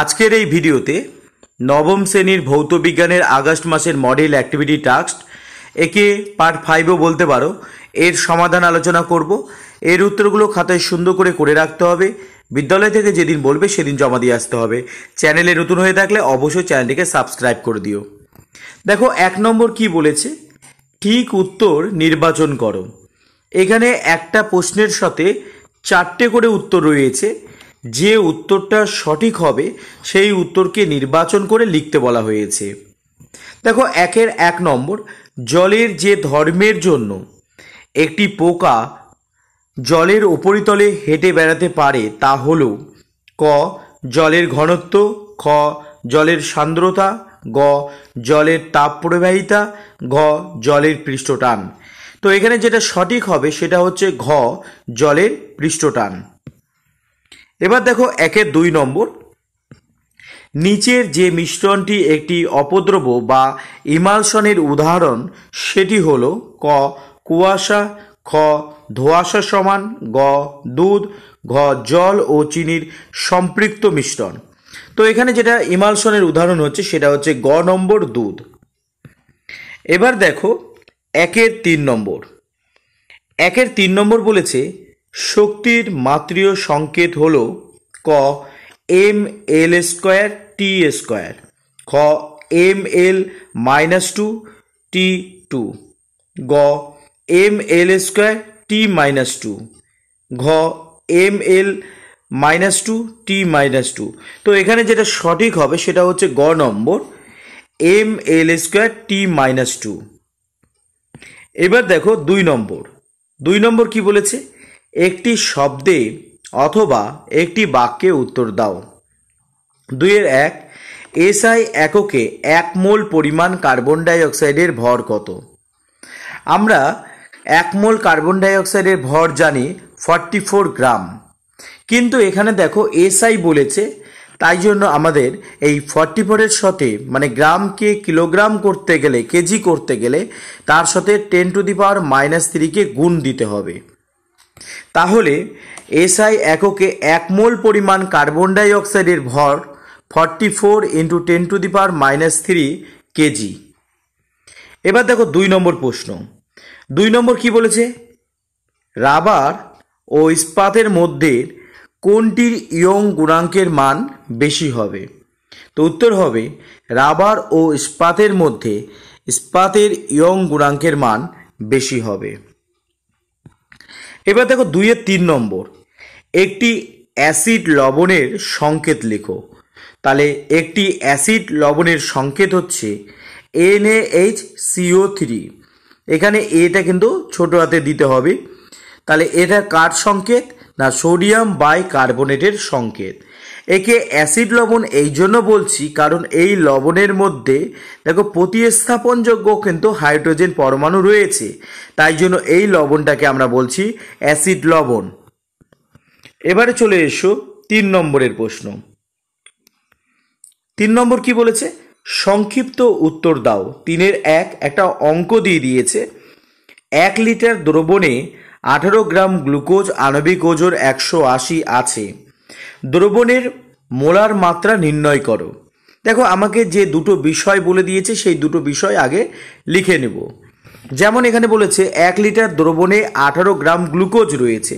আজকের এই ভিডিওতে নবম শ্রেণীর ভৌতবিজ্ঞানের আগস্ট মাসের মডেল অ্যাক্টিভিটি টাস্ক একে পার্ট ফাইভও বলতে পারো এর সমাধান আলোচনা করব এর উত্তরগুলো খাতায় সুন্দর করে করে রাখতে হবে বিদ্যালয় থেকে যেদিন বলবে সেদিন জমা দিয়ে আসতে হবে চ্যানেলে নতুন হয়ে থাকলে অবশ্যই চ্যানেলটিকে সাবস্ক্রাইব করে দিও দেখো এক নম্বর কি বলেছে ঠিক উত্তর নির্বাচন করো এখানে একটা প্রশ্নের সাথে চারটে করে উত্তর রয়েছে যে উত্তরটা সঠিক হবে সেই উত্তরকে নির্বাচন করে লিখতে বলা হয়েছে দেখো একের এক নম্বর জলের যে ধর্মের জন্য একটি পোকা জলের উপরিতলে হেঁটে বেড়াতে পারে তা হল ক জলের ঘনত্ব খ জলের সান্দ্রতা গ জলের তাপ প্রবাহিতা ঘ জলের পৃষ্ঠটান তো এখানে যেটা সঠিক হবে সেটা হচ্ছে ঘ জলের পৃষ্ঠটান এবার দেখো একের দুই নম্বর নিচের যে মিশ্রণটি একটি অপদ্রব বা ইমালশনের উদাহরণ সেটি হল ক কুয়াশা খ ধোয়াশা সমান গ দুধ ঘ জল ও চিনির সম্পৃক্ত মিশ্রণ তো এখানে যেটা ইমালশনের উদাহরণ হচ্ছে সেটা হচ্ছে গ নম্বর দুধ এবার দেখো একের তিন নম্বর একের তিন নম্বর বলেছে শক্তির মাত্রীয় সংকেত হল ক M L square T square খ M L minus two T two গ M L square T minus two ঘ M L minus two T minus two তো এখানে যেটা সঠিক হবে সেটা হচ্ছে গ নম্বর M L square T minus two এবার দেখো দুই নম্বর দুই নম্বর কি বলেছে একটি শব্দে অথবা একটি বাক্যে উত্তর দাও দুইয়ের এক এসআই এককে এক মোল পরিমাণ কার্বন ডাইঅক্সাইডের ভর কত আমরা এক মোল কার্বন ডাইঅক্সাইডের ভর জানি ফর্টি ফোর গ্রাম কিন্তু এখানে দেখো এসআই বলেছে তাই জন্য আমাদের এই ফর্টি ফোরের সাথে মানে গ্রামকে কিলোগ্রাম করতে গেলে কেজি করতে গেলে তার সাথে ten to the power minus থ্রিকে গুণ দিতে হবে তাহলে এসআই এককে এক মোল পরিমাণ কার্বন ডাইঅক্সাইডের ভর forty four into ten to the power minus three kg এবার দেখো দুই নম্বর প্রশ্ন দুই নম্বর কি বলেছে রাবার ও ইস্পাতের মধ্যে কোনটির ইয়ং গুণাঙ্কের মান বেশি হবে তো উত্তর হবে রাবার ও ইস্পাতের মধ্যে ইস্পাতের ইয়ং গুণাঙ্কের মান বেশি হবে এবার দেখো দুইয়ের তিন নম্বর একটি অ্যাসিড লবণের সংকেত লেখো তাহলে একটি অ্যাসিড লবণের সংকেত হচ্ছে এইচ সিও থ্রি এখানে এটা কিন্তু ছোটো হাতে দিতে হবে তাহলে এটা কার সংকেত না সোডিয়াম বাই কার্বোনেটের সংকেত একে অ্যাসিড লবণ এই জন্য বলছি কারণ এই লবণের মধ্যে দেখো প্রতিস্থাপনযোগ্য কিন্তু হাইড্রোজেন পরমাণু রয়েছে তাই জন্য এই লবণটাকে আমরা বলছি অ্যাসিড লবণ এবারে চলে এসো তিন নম্বরের প্রশ্ন তিন নম্বর কি বলেছে সংক্ষিপ্ত উত্তর দাও তিনের এক একটা অঙ্ক দিয়ে দিয়েছে এক লিটার দ্রবণে আঠারো গ্রাম গ্লুকোজ আণবিক ওজোর একশো আশি আছে দ্রবণের মোলার মাত্রা নির্ণয় করো দেখো আমাকে যে দুটো বিষয় বলে দিয়েছে সেই দুটো বিষয় আগে লিখে নেব যেমন এখানে বলেছে এক লিটার দ্রবণে আঠারো গ্রাম গ্লুকোজ রয়েছে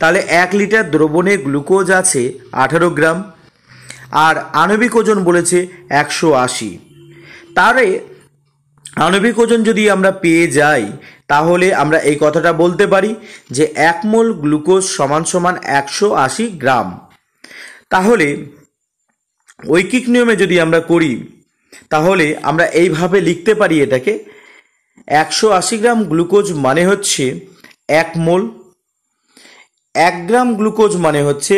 তাহলে এক লিটার দ্রবণে গ্লুকোজ আছে আঠারো গ্রাম আর আণবিক ওজন বলেছে একশো আশি তারে আণবিক ওজন যদি আমরা পেয়ে যাই তাহলে আমরা এই কথাটা বলতে পারি যে এক মোল গ্লুকোজ সমান সমান একশো আশি গ্রাম তাহলে ঐকিক নিয়মে যদি আমরা করি তাহলে আমরা এইভাবে লিখতে পারি এটাকে একশো আশি গ্রাম গ্লুকোজ মানে হচ্ছে এক মোল এক গ্রাম গ্লুকোজ মানে হচ্ছে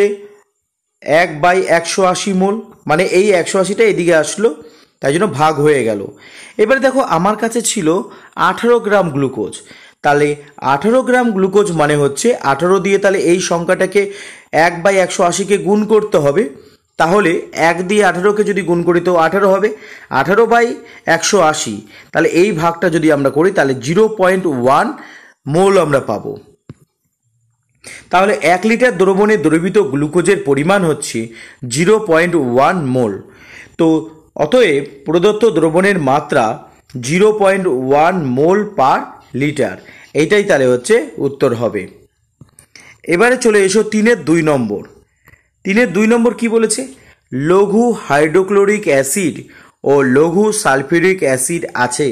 এক বাই একশো আশি মোল মানে এই একশো আশিটা এদিকে আসলো তাই জন্য ভাগ হয়ে গেল এবারে দেখো আমার কাছে ছিল আঠারো গ্রাম গ্লুকোজ তাহলে আঠারো গ্রাম গ্লুকোজ মানে হচ্ছে আঠারো দিয়ে তাহলে এই সংখ্যাটাকে এক বাই একশো আশিকে গুণ করতে হবে তাহলে এক দিয়ে আঠেরোকে যদি গুণ করি তো আঠেরো হবে আঠেরো বাই একশো আশি তাহলে এই ভাগটা যদি আমরা করি তাহলে জিরো পয়েন্ট ওয়ান মোল আমরা পাবো তাহলে এক লিটার দ্রবণে দ্রবিত গ্লুকোজের পরিমাণ হচ্ছে জিরো পয়েন্ট ওয়ান মোল তো অতএব প্রদত্ত দ্রবণের মাত্রা zero point one mole per litre এইটাই তাহলে হচ্ছে উত্তর হবে এবারে চলে এসো তিনের দুই নম্বর তিনের দুই নম্বর কি বলেছে লঘু হাইড্রোক্লোরিক অ্যাসিড ও লঘু সালফিউরিক অ্যাসিড আছে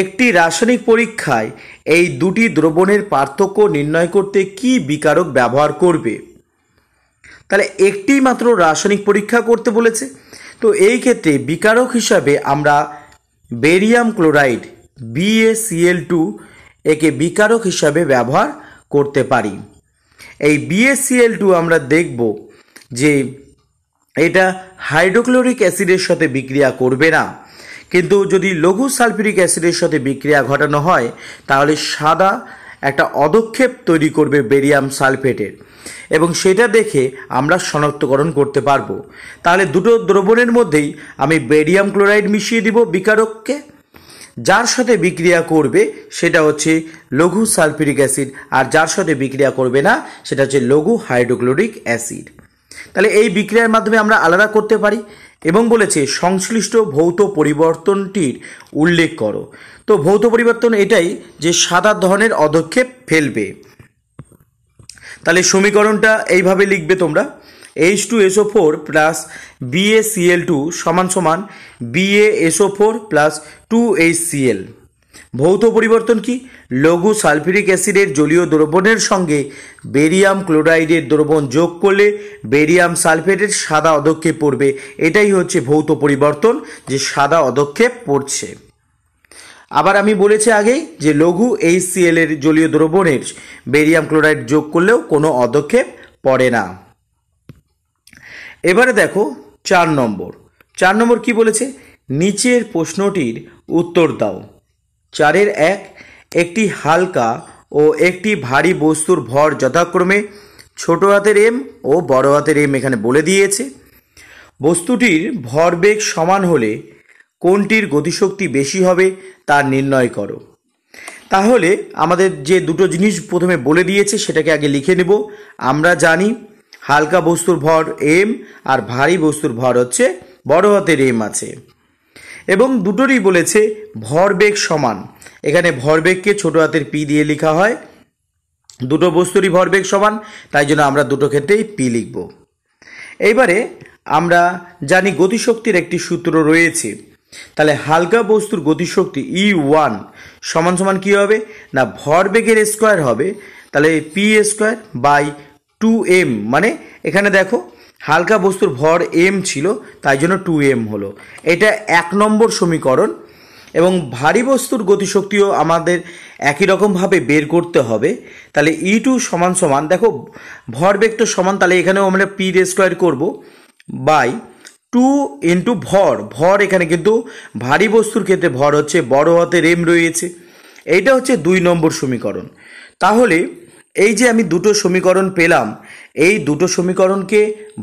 একটি রাসায়নিক পরীক্ষায় এই দুটি দ্রবণের পার্থক্য নির্ণয় করতে কি বিকারক ব্যবহার করবে তাহলে একটি মাত্র রাসায়নিক পরীক্ষা করতে বলেছে তো এই ক্ষেত্রে বিকারক হিসাবে আমরা বেরিয়াম ক্লোরাইড বিএসিএল টু একে বিকারক হিসাবে ব্যবহার করতে পারি এই বিএসসিএল টু আমরা দেখব যে এটা হাইড্রোক্লোরিক অ্যাসিডের সাথে বিক্রিয়া করবে না কিন্তু যদি লঘু সালফিউরিক অ্যাসিডের সাথে বিক্রিয়া ঘটানো হয় তাহলে সাদা একটা অদক্ষেপ তৈরি করবে বেরিয়াম সালফেটের এবং সেটা দেখে আমরা শনাক্তকরণ করতে পারবো তাহলে দুটো দ্রবণের মধ্যেই আমি বেরিয়াম ক্লোরাইড মিশিয়ে দিব বিকারককে যার সাথে বিক্রিয়া করবে সেটা হচ্ছে লঘু সালফিউরিক অ্যাসিড আর যার সাথে বিক্রিয়া করবে না সেটা হচ্ছে লঘু হাইড্রোক্লোরিক অ্যাসিড তাহলে এই বিক্রিয়ার মাধ্যমে আমরা আলাদা করতে পারি এবং বলেছে সংশ্লিষ্ট ভৌত পরিবর্তনটির উল্লেখ করো তো ভৌত পরিবর্তন এটাই যে সাদা ধরনের অধক্ষেপ ফেলবে তাহলে সমীকরণটা এইভাবে লিখবে তোমরা H two SO four plus BACL two সমান সমান BASO four plus two H CL ভৌত পরিবর্তন কি লঘু সালফিরিক অ্যাসিডের জলীয় দ্রবণের সঙ্গে বেরিয়াম ক্লোরাইডের দ্রবণ যোগ করলে বেরিয়াম সালফেটের সাদা অদক্ষেপ পড়বে এটাই হচ্ছে ভৌত পরিবর্তন যে সাদা অদক্ষেপ পড়ছে আবার আমি বলেছি আগেই যে লঘু এইচ এর জলীয় দ্রবণের বেরিয়াম ক্লোরাইড যোগ করলেও কোনো অদক্ষেপ পড়ে না এবারে দেখো চার নম্বর চার নম্বর কি বলেছে নিচের প্রশ্নটির উত্তর দাও চারের এক একটি হালকা ও একটি ভারী বস্তুর ভর যথাক্রমে ছোট হাতের এম ও বড় হাতের এম এখানে বলে দিয়েছে বস্তুটির ভরবেগ সমান হলে কোনটির গতিশক্তি বেশি হবে তা নির্ণয় করো তাহলে আমাদের যে দুটো জিনিস প্রথমে বলে দিয়েছে সেটাকে আগে লিখে নেব আমরা জানি হালকা বস্তুর ভর এম আর ভারী বস্তুর ভর হচ্ছে বড় হাতের এম আছে এবং দুটোরই বলেছে ভরবেগ সমান এখানে ভরবেগকে ছোট হাতের পি দিয়ে লেখা হয় দুটো বস্তুরই ভরবেগ সমান তাই জন্য আমরা দুটো ক্ষেত্রেই পি লিখব এইবারে আমরা জানি গতিশক্তির একটি সূত্র রয়েছে তাহলে হালকা বস্তুর গতিশক্তি ই e ওয়ান সমান সমান কী হবে না ভরবেগের স্কোয়ার হবে তাহলে P square by two M মানে এখানে দেখো হালকা বস্তুর ভর এম ছিল তাই জন্য টু এম হলো এটা এক নম্বর সমীকরণ এবং ভারী বস্তুর গতিশক্তিও আমাদের একই রকমভাবে বের করতে হবে তাহলে ই e টু সমান সমান দেখো ভর তো সমান তাহলে এখানেও আমরা পি রে স্কোয়ার করবো বাই টু ইন্টু ভর ভর এখানে কিন্তু ভারী বস্তুর ক্ষেত্রে ভর হচ্ছে বড় হাতের এম রয়েছে এইটা হচ্ছে দুই নম্বর সমীকরণ তাহলে এই যে আমি দুটো সমীকরণ পেলাম এই দুটো সমীকরণকে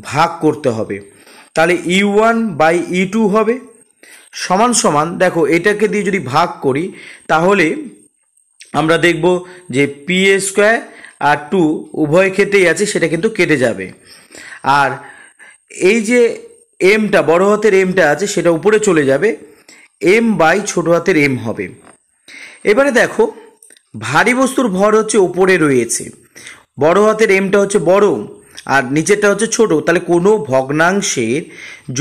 ভাগ করতে হবে তাহলে E one by E two হবে সমান সমান দেখো এটাকে দিয়ে যদি ভাগ করি তাহলে আমরা দেখব যে পি এ স্কোয়ার আর টু উভয় ক্ষেত্রেই আছে সেটা কিন্তু কেটে যাবে আর এই যে এমটা বড় হাতের এমটা আছে সেটা উপরে চলে যাবে এম বাই ছোটো হাতের এম হবে এবারে দেখো ভারী বস্তুর ভর হচ্ছে ওপরে রয়েছে বড় হাতের এমটা হচ্ছে বড় আর নিচেরটা হচ্ছে ছোট তাহলে কোনো ভগ্নাংশের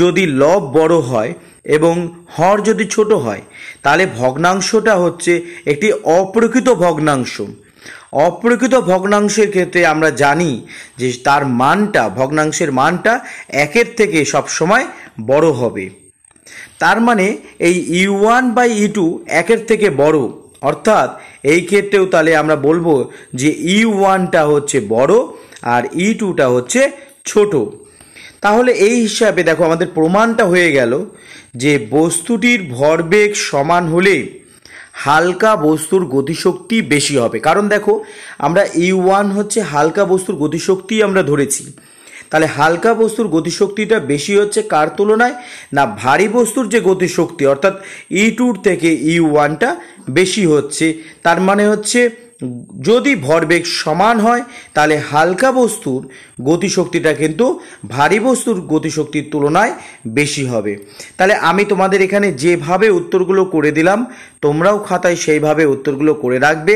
যদি লব বড় হয় এবং হর যদি ছোট হয় তাহলে ভগ্নাংশটা হচ্ছে একটি অপ্রকৃত ভগ্নাংশ অপ্রকৃত ভগ্নাংশের ক্ষেত্রে আমরা জানি যে তার মানটা ভগ্নাংশের মানটা একের থেকে সবসময় বড় হবে তার মানে এই E one by E two একের থেকে বড় অর্থাৎ এই ক্ষেত্রেও তাহলে আমরা বলবো যে ই e ওয়ানটা হচ্ছে বড় আর ই e টুটা হচ্ছে ছোট তাহলে এই হিসাবে দেখো আমাদের প্রমাণটা হয়ে গেল যে বস্তুটির ভরবেগ সমান হলে হালকা বস্তুর গতিশক্তি বেশি হবে কারণ দেখো আমরা ই e ওয়ান হচ্ছে হালকা বস্তুর গতিশক্তি আমরা ধরেছি তাহলে হালকা বস্তুর গতিশক্তিটা বেশি হচ্ছে কার তুলনায় না ভারী বস্তুর যে গতিশক্তি অর্থাৎ ই e টুর থেকে ই e ওয়ানটা বেশি হচ্ছে তার মানে হচ্ছে যদি ভরবেগ সমান হয় তাহলে হালকা বস্তুর গতিশক্তিটা কিন্তু ভারী বস্তুর গতিশক্তির তুলনায় বেশি হবে তাহলে আমি তোমাদের এখানে যেভাবে উত্তরগুলো করে দিলাম তোমরাও খাতায় সেইভাবে উত্তরগুলো করে রাখবে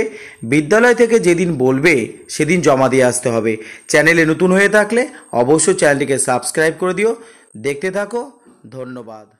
বিদ্যালয় থেকে যেদিন বলবে সেদিন জমা দিয়ে আসতে হবে চ্যানেলে নতুন হয়ে থাকলে অবশ্যই চ্যানেলটিকে সাবস্ক্রাইব করে দিও দেখতে থাকো ধন্যবাদ